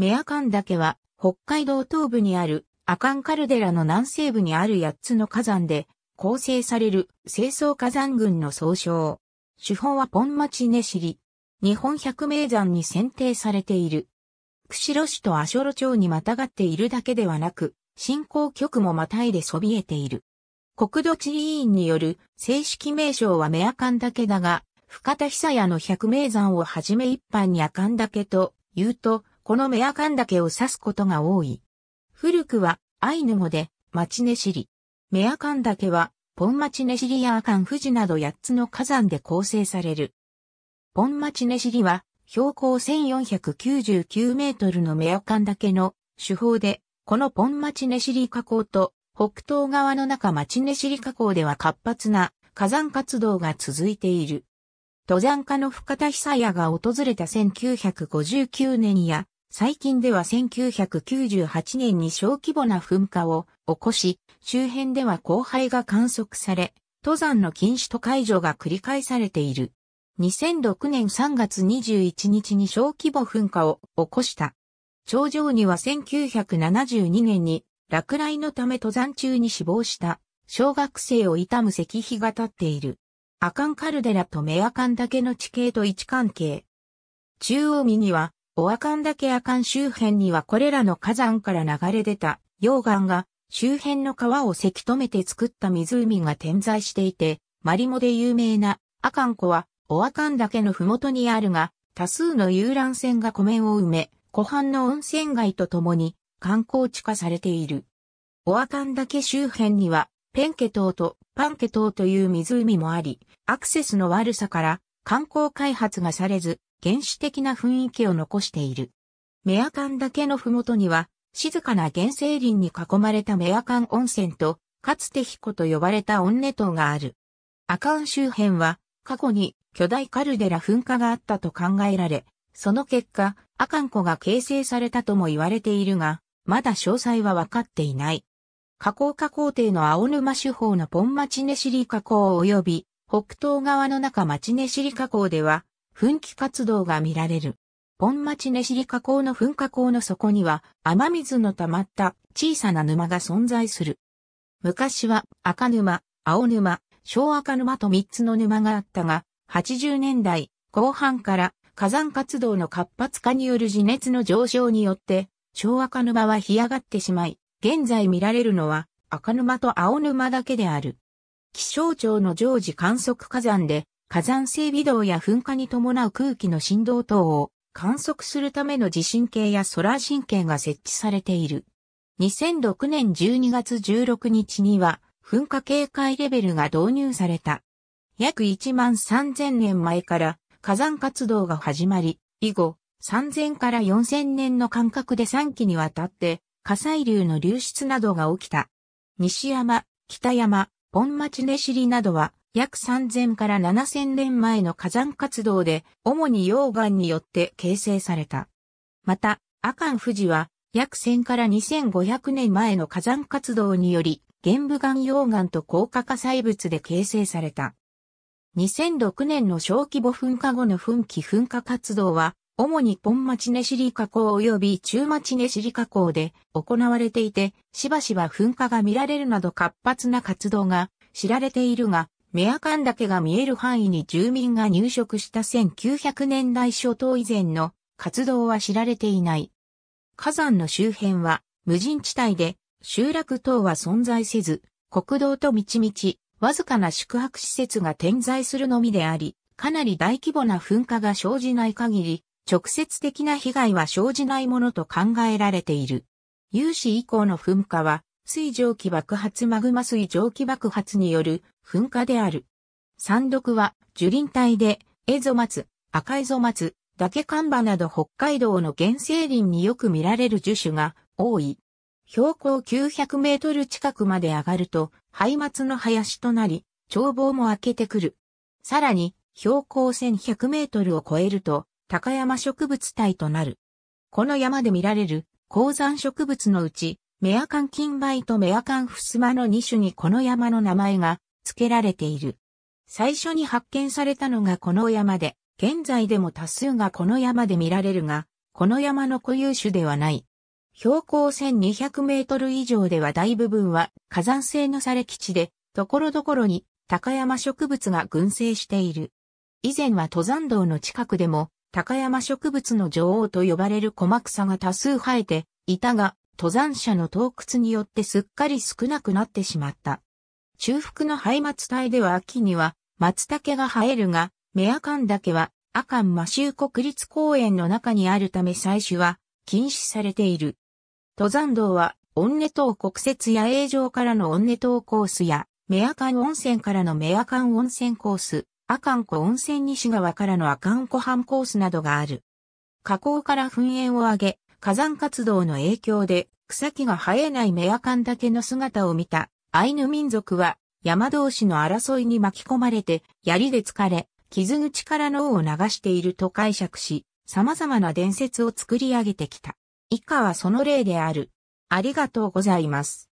メアカン岳は、北海道東部にあるアカンカルデラの南西部にある8つの火山で構成される清掃火山群の総称。主峰はポンマチネシリ。日本百名山に選定されている。釧路市と足ロ町にまたがっているだけではなく、振興局もまたいでそびえている。国土地理院による正式名称はメアカン岳だが、深田久屋の百名山をはじめ一般にアカン岳と言うと、このメアカン岳を指すことが多い。古くはアイヌ語でマチネシリ。メアカン岳はポンマチネシリやアカン富士など8つの火山で構成される。ポンマチネシリは標高1499メートルのメアカン岳の手法で、このポンマチネシリ火口と北東側の中町根尻火口では活発な火山活動が続いている。登山家の深田久也が訪れた1959年や最近では1998年に小規模な噴火を起こし、周辺では荒廃が観測され、登山の禁止と解除が繰り返されている。2006年3月21日に小規模噴火を起こした。頂上には1972年に落雷のため登山中に死亡した小学生を悼む石碑が立っている。アカンカルデラとメアカンだけの地形と位置関係。中央右にはオアカンダケアカン周辺にはこれらの火山から流れ出た溶岩が周辺の川をせき止めて作った湖が点在していて、マリモで有名なアカン湖はオアカンダケのふもとにあるが、多数の遊覧船が湖面を埋め、湖畔の温泉街とともに観光地化されている。オアカンダケ周辺にはペンケ島とパンケ島という湖もあり、アクセスの悪さから観光開発がされず、原始的な雰囲気を残している。メアカンだけのふもとには、静かな原生林に囲まれたメアカン温泉と、かつてヒコと呼ばれたオンネ島がある。アカン周辺は、過去に巨大カルデラ噴火があったと考えられ、その結果、アカン湖が形成されたとも言われているが、まだ詳細はわかっていない。河口化工程の青沼手法のポンマチネシリ河口及び北東側の中マチネシリ河口では、噴気活動が見られる。本町根尻河口の噴火口の底には雨水の溜まった小さな沼が存在する。昔は赤沼、青沼、小赤沼と3つの沼があったが、80年代後半から火山活動の活発化による地熱の上昇によって、小赤沼は干上がってしまい、現在見られるのは赤沼と青沼だけである。気象庁の常時観測火山で火山性微動や噴火に伴う空気の振動等を観測するための地震計やソラー神経が設置されている。2006年12月16日には噴火警戒レベルが導入された。約1万3000年前から火山活動が始まり、以後3000から4000年の間隔で3期にわたって火砕流の流出などが起きた。西山、北山、本町根尻などは約3000から7000年前の火山活動で、主に溶岩によって形成された。また、阿寒富士は、約1000から2500年前の火山活動により、玄武岩溶岩と高架化細物で形成された。2006年の小規模噴火後の噴気噴火活動は、主にポン町根尻加工及び中町根尻加工で行われていて、しばしば噴火が見られるなど活発な活動が知られているが、メアカン岳が見える範囲に住民が入植した1900年代初頭以前の活動は知られていない。火山の周辺は無人地帯で集落等は存在せず、国道と道々、わずかな宿泊施設が点在するのみであり、かなり大規模な噴火が生じない限り、直接的な被害は生じないものと考えられている。有史以降の噴火は、水蒸気爆発マグマ水蒸気爆発による噴火である。山毒は樹林帯で、エゾマツ、赤エゾマツ、ダケカンバなど北海道の原生林によく見られる樹種が多い。標高900メートル近くまで上がると、マツの林となり、眺望も開けてくる。さらに、標高1100メートルを超えると、高山植物帯となる。この山で見られる鉱山植物のうち、メアカンキンバイとメアカンフスマの2種にこの山の名前が付けられている。最初に発見されたのがこの山で、現在でも多数がこの山で見られるが、この山の固有種ではない。標高1200メートル以上では大部分は火山性の砂礫地で、ところどころに高山植物が群生している。以前は登山道の近くでも、高山植物の女王と呼ばれる小草が多数生えていたが、登山者の洞窟によってすっかり少なくなってしまった。中腹の廃イ松帯では秋には松茸が生えるが、メアカンだけは阿寒摩周国立公園の中にあるため採取は禁止されている。登山道は、温根島国設野営場からの温根島コースや、メアカン温泉からのメアカン温泉コース、阿寒湖温泉西側からの阿寒湖畔コースなどがある。河口から噴煙を上げ、火山活動の影響で草木が生えないメアカンけの姿を見たアイヌ民族は山同士の争いに巻き込まれて槍で疲れ傷口から脳を流していると解釈し様々な伝説を作り上げてきた。以下はその例である。ありがとうございます。